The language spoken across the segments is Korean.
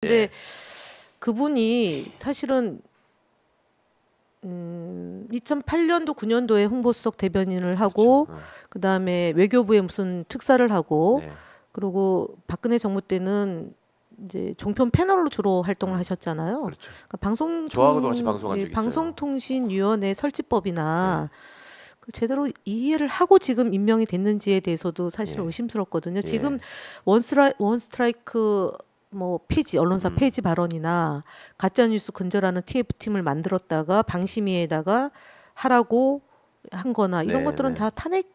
네. 근데 그분이 사실은 음, 2008년도 9년도에 홍보수석 대변인을 하고 그렇죠. 네. 그 다음에 외교부에 무슨 특사를 하고 네. 그리고 박근혜 정부 때는 이제 종편 패널로 주로 활동을 음. 하셨잖아요. 그렇죠. 그러니까 방송 저하고도 같이 방송한 예, 적 있어요. 방송통신위원회 설치법이나 네. 제대로 이해를 하고 지금 임명이 됐는지에 대해서도 사실 예. 의심스럽거든요. 예. 지금 예. 원스트라이크 뭐폐지 언론사 음. 폐이지 발언이나 가짜 뉴스 근절하는 TF 팀을 만들었다가 방심위에다가 하라고 한거나 이런 네, 것들은 네. 다 탄핵의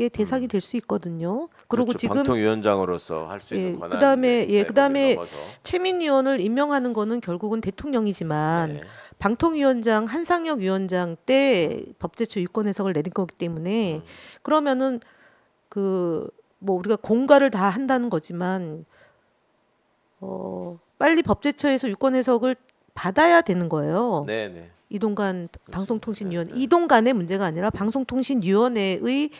음. 대상이 될 수 있거든요. 그리고 그렇죠. 지금 방통위원장으로서 할 수 있는 예, 한 그다음에 네, 예 그다음에 최민 의원을 임명하는 거는 결국은 대통령이지만 네. 방통위원장 한상혁 위원장 때 법제처 유권 해석을 내린 거기 때문에 음. 그러면은 그 뭐 우리가 공과를 다 한다는 거지만 어, 빨리 법제처에서 유권 해석을 받아야 되는 거예요. 네네. 이동관 방송통신위원 네. 이동관의 문제가 아니라 방송통신위원회의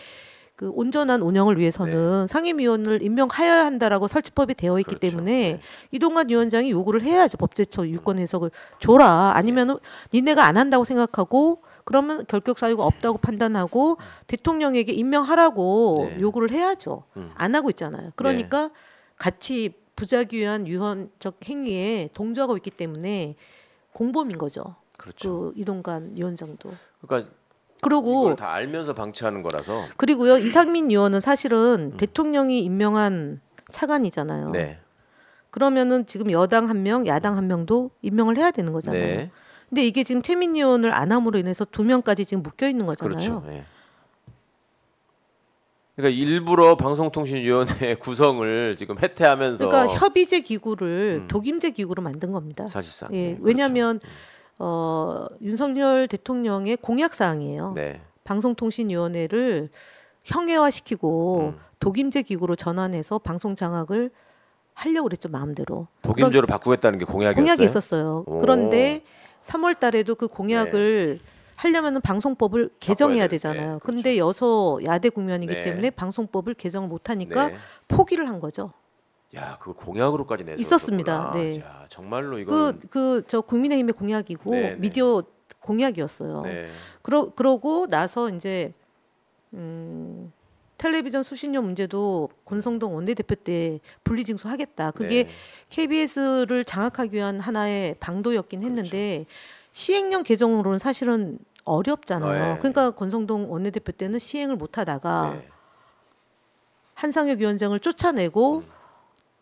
그 온전한 운영을 위해서는 네. 상임위원을 임명하여야 한다라고 설치법이 되어 있기 그렇죠. 때문에 네. 이동관 위원장이 요구를 해야지 법제처 유권 해석을 줘라 아니면 네. 니네가 안 한다고 생각하고 그러면 결격 사유가 없다고 판단하고 음. 대통령에게 임명하라고 네. 요구를 해야죠 음. 안 하고 있잖아요 그러니까 네. 같이 부작위한 유언적 행위에 동조하고 있기 때문에 공범인 거죠. 그렇죠. 그 이동관 위원장도. 그러니까 그러고 다 알면서 방치하는 거라서. 그리고요 이상민 의원은 사실은 음. 대통령이 임명한 차관이잖아요. 네. 그러면은 지금 여당 한 명, 야당 한 명도 임명을 해야 되는 거잖아요. 네. 근데 이게 지금 최민 의원을 안 함으로 인해서 두 명까지 지금 묶여 있는 거잖아요. 그렇죠. 네. 그러니까 일부러 방송통신위원회 구성을 지금 해태하면서 그러니까 협의제 기구를 음. 독임제 기구로 만든 겁니다. 사실상. 예, 네, 그렇죠. 왜냐하면 그렇죠. 어, 윤석열 대통령의 공약 사항이에요. 네. 방송통신위원회를 형해화시키고 음. 독임제 기구로 전환해서 방송 장악을 하려고 그랬죠 마음대로. 독임제로 바꾸겠다는 게 공약이었어요. 공약이 있었어요. 오. 그런데 3월 달에도 그 공약을 네. 하려면은 방송법을 개정해야 되잖아요. 네, 그렇죠. 근데 여서 야대 공연이기 네. 때문에 방송법을 개정못 하니까 네. 포기를 한 거죠. 야, 그걸 공약으로까지 내서 있었습니다. 네. 야, 정말로 그, 이거 그그 저 국민의힘의 공약이고 네, 네. 미디어 공약이었어요. 네. 그러 그러고 나서 이제 음 텔레비전 수신료 문제도 권성동 원내대표 때 분리징수 하겠다. 그게 네. KBS를 장악하기 위한 하나의 방도였긴 그렇죠. 했는데 그렇죠. 시행령 개정으로는 사실은 어렵잖아요. 네. 그러니까 권성동 원내대표 때는 시행을 못하다가 네. 한상혁 위원장을 쫓아내고 음.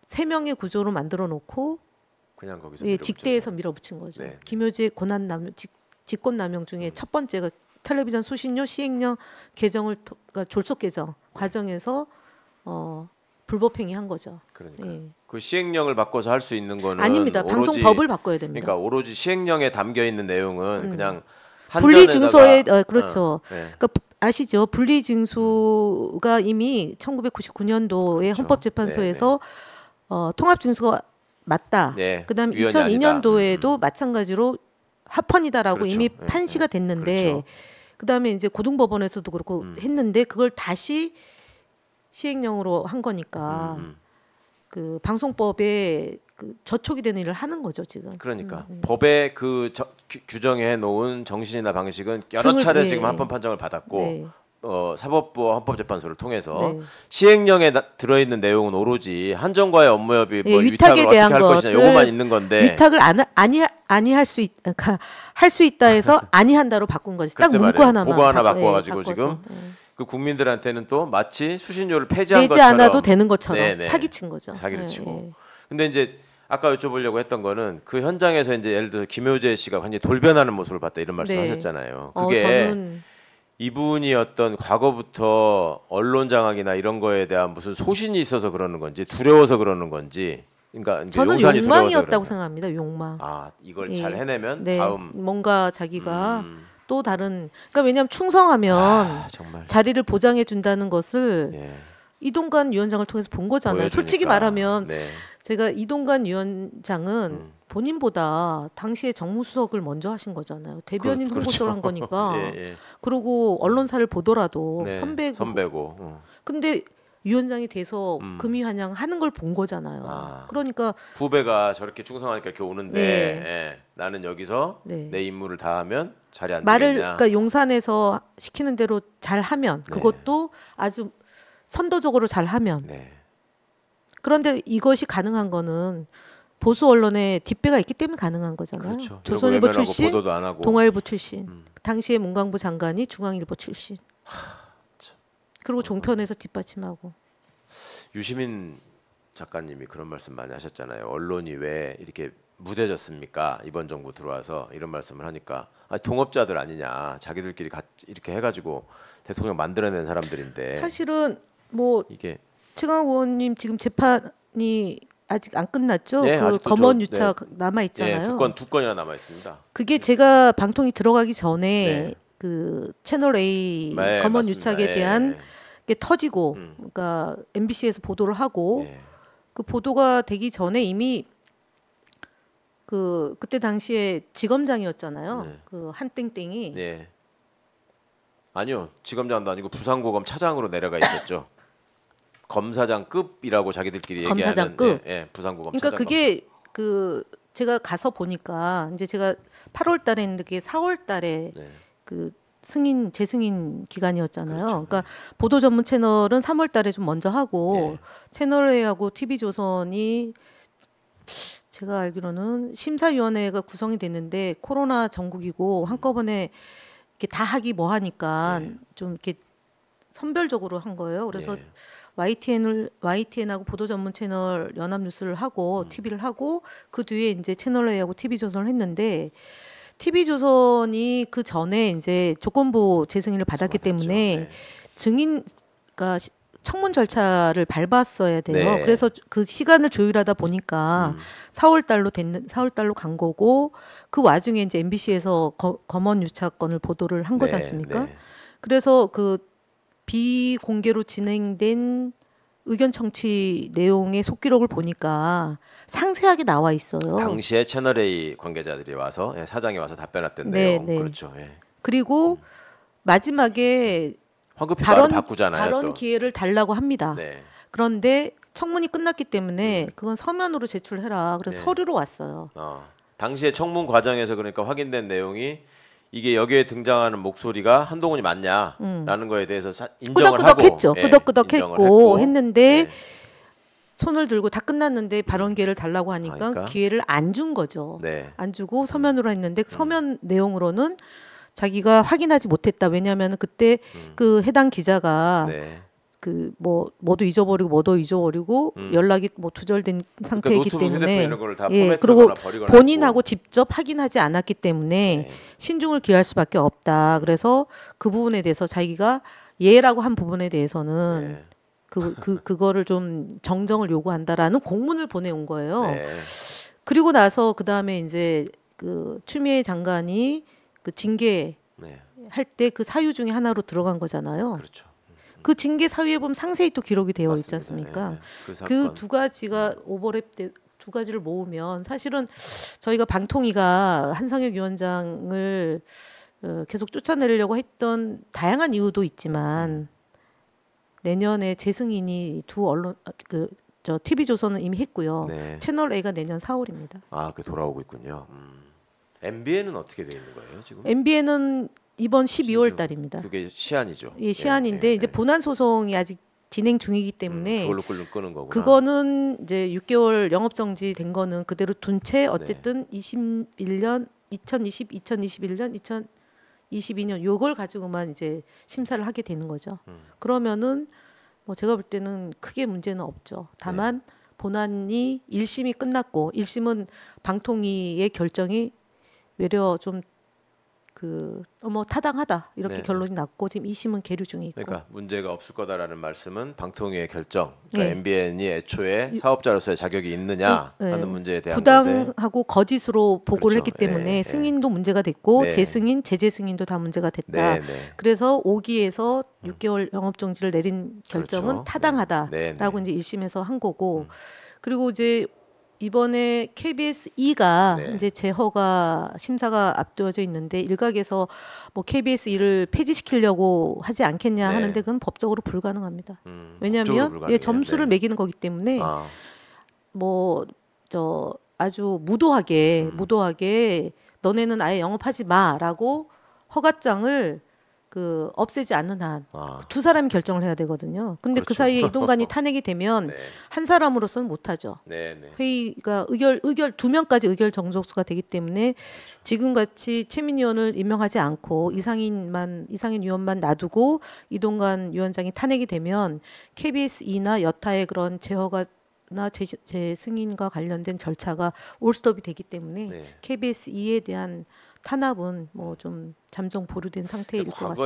세 음. 명의 구조로 만들어 놓고 그냥 거기서 예, 직대에서 밀어붙인 거죠. 네. 네. 김효재 고난 남용 직, 직권 남용 중에 음. 첫 번째가 텔레비전 수신료 시행령 개정을 그러니까 졸속 개정 네. 과정에서 어 불법행위 한 거죠. 그러니까 예. 그 시행령을 바꿔서 할 수 있는 거는 아닙니다. 방송법을 바꿔야 됩니다. 그러니까 오로지 시행령에 담겨 있는 내용은 음. 그냥 분리증소에 어, 그렇죠. 어, 네. 그러니까 아시죠? 분리징수가 이미 1999년도에 그렇죠. 헌법재판소에서 네, 네. 어, 통합징수가 맞다. 네, 그다음 2002년도에도 음, 음. 마찬가지로 합헌이다라고 그렇죠. 이미 네, 판시가 됐는데 그렇죠. 그다음에 이제 고등법원에서도 그렇고 음. 했는데 그걸 다시 시행령으로 한 거니까 음, 음. 그 방송법에 그 저촉이 되는 일을 하는 거죠 지금. 그러니까 음. 음. 법에 그 저, 규정해 놓은 정신이나 방식은 여러 등을, 차례 네. 지금 한번 예. 판정을 받았고 네. 어, 사법부와 헌법재판소를 통해서 네. 시행령에 나, 들어있는 내용은 오로지 한정과의 업무협의 예, 뭐 위탁에 대한 어떻 것이냐 요것만 있는 건데 위탁을 안 아니 아니 할수 있할수 그러니까 있다 해서 아니 한다로 바꾼 거지. 딱 문구 하나만 보고 하나 바꿔 가지고 예, 지금 음. 그 국민들한테는 또 마치 수신료를 폐지한 내지 것처럼 않아도 되는 것처럼 네네. 사기친 거죠. 사기를 네, 치고. 예. 근데 이제 아까 여쭤보려고 했던 거는 그 현장에서 이제 예를 들어 김효재 씨가 굉장히 돌변하는 모습을 봤다 이런 말씀하셨잖아요. 네. 어, 그게 어, 저는... 이분이 어떤 과거부터 언론 장악이나 이런 거에 대한 무슨 소신이 있어서 그러는 건지 두려워서 그러는 건지 그러니까 저는 욕망이었다고 생각합니다. 욕망. 아 이걸 예. 잘 해내면 네. 다음 뭔가 자기가 음. 또 다른 그러니까 왜냐하면 충성하면 아, 자리를 보장해 준다는 것을 예. 이동관 위원장을 통해서 본 거잖아요. 보여주니까. 솔직히 말하면 네. 제가 이동관 위원장은 음. 본인보다 당시에 정무수석을 먼저 하신 거잖아요. 대변인 그, 그렇죠. 홍보를 한 거니까. 예, 예. 그리고 언론사를 보더라도 네, 선배고. 선배고. 어. 근데 위원장이 돼서 음. 금의환양 하는 걸 본 거잖아요. 아. 그러니까 후배가 저렇게 충성하니까 이렇게 오는데 예. 예. 나는 여기서 네. 내 임무를 다하면 자리 안 말을 되겠냐. 그러니까 용산에서 시키는 대로 잘 하면 네. 그것도 네. 아주 선도적으로 잘 하면. 네. 그런데 이것이 가능한 거는 보수 언론의 뒷배가 있기 때문에 가능한 거잖아요. 그렇죠. 조선일보 출신, 동아일보 출신, 음. 당시에 문광부 장관이 중앙일보 출신. 하. 그리고 종편에서 뒷받침하고. 유시민 작가님이 그런 말씀 많이 하셨잖아요. 언론이 왜 이렇게 무대졌습니까? 이번 정부 들어와서 이런 말씀을 하니까 아, 동업자들 아니냐, 자기들끼리 같이 이렇게 해가지고 대통령 만들어낸 사람들인데 사실은 뭐 이게 최강 의원님 지금 재판이 아직 안 끝났죠? 네, 그 검언 네. 유착 네. 남아 있잖아요. 네, 두건 두 건이나 남아 있습니다. 그게 제가 방통이 들어가기 전에 네. 그 채널 A 네, 검언 유착에 대한 게 터지고 음. 그러니까 MBC에서 보도를 하고 예. 그 보도가 되기 전에 이미 그 그때 당시에 지검장이었잖아요. 네. 그한 땡땡이. 네. 아니요, 지검장도 아니고 부산고검 차장으로 내려가 있었죠. 검사장급이라고 자기들끼리 검사장급. 얘기하는. 예, 예 부산고검. 그러니까 차장검. 그게 그 제가 가서 보니까 이제 제가 8월달에 했는데 그게 4월달에 네. 그 승인 재승인 기간이었잖아요. 그렇죠. 그러니까 보도 전문 채널은 3월 달에좀 먼저 하고 네. 채널A하고 TV조선이 제가 알기로는 심사위원회가 구성이 됐는데 코로나 전국이고 한꺼번에 이렇게 다 하기 뭐 하니까 네. 좀 이렇게 선별적으로 한 거예요. 그래서 네. YTN을 YTN하고 보도 전문 채널 연합 뉴스를 하고 음. TV를 하고 그 뒤에 이제 채널A하고 TV조선을 했는데 TV조선이 그 전에 이제 조건부 재승인을 받았기 때문에 네. 증인 그 청문 절차를 밟았어야 돼요. 네. 그래서 그 시간을 조율하다 보니까 음. 4월 달로 됐는 4월 달로 간 거고 그 와중에 이제 MBC에서 거, 검언 유착건을 보도를 한 네. 거지 않습니까? 네. 그래서 그 비공개로 진행된 의견 청취 내용의 속기록을 보니까 상세하게 나와 있어요. 당시에 채널 A 관계자들이 와서 예, 사장이 와서 답변했던 네, 내 네. 그렇죠. 예. 그리고 음. 마지막에 황급히 발언 바꾸잖아요. 발언 또. 기회를 달라고 합니다. 네. 그런데 청문이 끝났기 때문에 음. 그건 서면으로 제출해라. 그래서 네. 서류로 왔어요. 어. 당시에 청문 과정에서 그러니까 확인된 내용이 이게 여기에 등장하는 목소리가 한동훈이 맞냐라는 음. 거에 대해서 인정을 꾸덕꾸덕 했죠. 예, 꾸덕꾸덕했고 했는데 예. 손을 들고 다 끝났는데 발언 기회를 달라고 하니까 그러니까? 기회를 안 준 거죠. 네. 안 주고 서면으로 했는데 음. 서면 내용으로는 자기가 확인하지 못했다. 왜냐하면 그때 음. 그 해당 기자가 네. 그뭐 뭐도 잊어버리고 뭐도 잊어버리고 음. 연락이 뭐두절된 그러니까 상태이기 그러니까 때문에 예 그리고 본인하고 했고. 직접 확인하지 않았기 때문에 네. 신중을 기할 수밖에 없다 그래서 그 부분에 대해서 자기가 예라고 한 부분에 대해서는 네. 그, 그 그거를 좀 정정을 요구한다라는 공문을 보내온 거예요 네. 그리고 나서 그 다음에 이제 그 추미애 장관이 그 징계 네. 할때 그 사유 중에 하나로 들어간 거잖아요. 그렇죠. 그 징계 사유에 보면 상세히 또 기록이 되어 맞습니다. 있지 않습니까? 예, 예. 그두 그 가지가 오버랩 되, 두 가지를 모으면 사실은 저희가 방통위가 한상혁 위원장을 어, 계속 쫓아내려고 했던 다양한 이유도 있지만 내년에 재승인이 두 언론 어, 그저 TV 조선은 이미 했고요. 네. 채널 A가 내년 4월입니다. 아, 그 돌아오고 있군요. 음. MBN은 어떻게 되어 있는 거예요 지금? MBN은 이번 12월 달입니다. 그게 시한이죠. 예, 시한인데 예, 예, 이제 예. 본안 소송이 아직 진행 중이기 때문에 음, 그걸로 끌는, 끄는 거구나. 그거는 이제 6개월 영업 정지 된 거는 그대로 둔채 네. 어쨌든 네. 21년 2020 2021년 2022년 요걸 가지고만 이제 심사를 하게 되는 거죠. 음. 그러면은 뭐 제가 볼 때는 크게 문제는 없죠. 다만 네. 본안이 1심이 끝났고 1심은 방통위의 결정이 외려 좀 그뭐 어, 타당하다 이렇게 네. 결론이 났고 지금 2심은 계류 중에 있고 그러니까 문제가 없을 거다라는 말씀은 방통위의 결정 그러니까 네. MBN이 애초에 사업자로서의 자격이 있느냐 하는 어, 네. 문제에 대한 부당하고 것에... 거짓으로 보고를 그렇죠. 했기 때문에 네, 네. 승인도 문제가 됐고 재승인 재재승인도 다 문제가 됐다 그래서 5기에서 6개월 음. 영업 정지를 내린 결정은 그렇죠. 타당하다라고 이제 1심에서 한 거고 음. 그리고 이제 이번에 KBS 2가 네. 이제 재허가 심사가 앞두어져 있는데 일각에서 뭐 KBS 2를 폐지시키려고 하지 않겠냐 네. 하는데 그건 법적으로 불가능합니다. 음, 왜냐하면 예, 점수를 네. 매기는 거기 때문에 아. 뭐저 아주 무도하게 음. 무도하게 너네는 아예 영업하지 마라고 허가장을 그 없애지 않는 한두 아. 사람이 결정을 해야 되거든요. 근데 그 그렇죠. 그 사이에 이동관이 탄핵이 되면 네. 한 사람으로서는 못하죠. 네, 네. 회의가 의결 의결 두 명까지 의결 정족수가 되기 때문에 지금 같이 최민 의원을 임명하지 않고 이상인만 이상인 위원만 놔두고 이동관 위원장이 탄핵이 되면 KBS이나 여타의 그런 제어가 나 재, 승인과 관련된 절차가 올스톱이 되기 때문에 KBS 2에 대한 탄압은 뭐 좀 잠정 보류된 상태일 네, 뭐 것 같습니다.